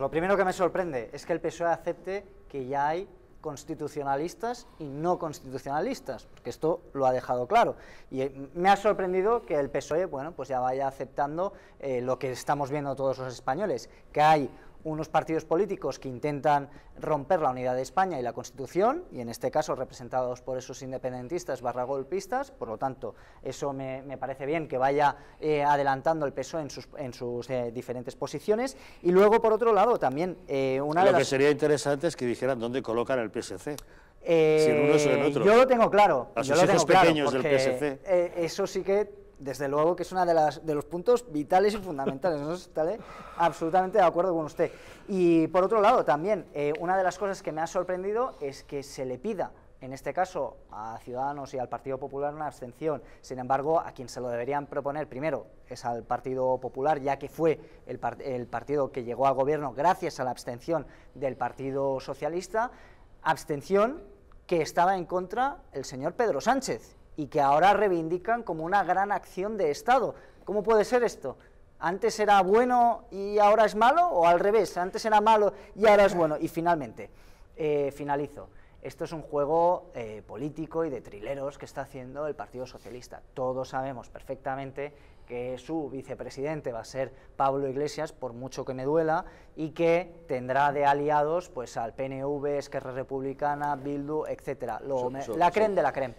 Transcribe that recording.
Lo primero que me sorprende es que el PSOE acepte que ya hay constitucionalistas y no constitucionalistas, porque esto lo ha dejado claro. Y eh, me ha sorprendido que el PSOE, bueno, pues ya vaya aceptando eh, lo que estamos viendo todos los españoles, que hay unos partidos políticos que intentan romper la unidad de España y la Constitución, y en este caso representados por esos independentistas barra golpistas, por lo tanto, eso me, parece bien que vaya eh, adelantando el PSOE en sus, en sus eh, diferentes posiciones, y luego, por otro lado, también eh, una Lo que sería interesante es que dijeran dónde colocan el PSC. Si en uno en Yo lo tengo claro. A pequeños del PSC. eso sí que desde luego que es uno de, de los puntos vitales y fundamentales, absolutamente de acuerdo con usted. Y por otro lado, también, eh, una de las cosas que me ha sorprendido es que se le pida en este caso a Ciudadanos y al Partido Popular una abstención. Sin embargo, a quien se lo deberían proponer primero es al Partido Popular, ya que fue el, el, partido que llegó al gobierno gracias a la abstención del Partido Socialista, abstención que estaba en contra el señor Pedro Sánchez y que ahora reivindican como una gran acción de Estado. ¿Cómo puede ser esto? ¿Antes era bueno y ahora es malo? ¿O al revés? ¿Antes era malo y ahora es bueno? Y finalmente, eh, finalizo. Esto es un juego eh, político y de trileros que está haciendo el Partido Socialista. Todos sabemos perfectamente que su vicepresidente va a ser Pablo Iglesias, por mucho que me duela, y que tendrá de aliados pues, al PNV, Esquerra Republicana, Bildu, etc. la creen de la creen.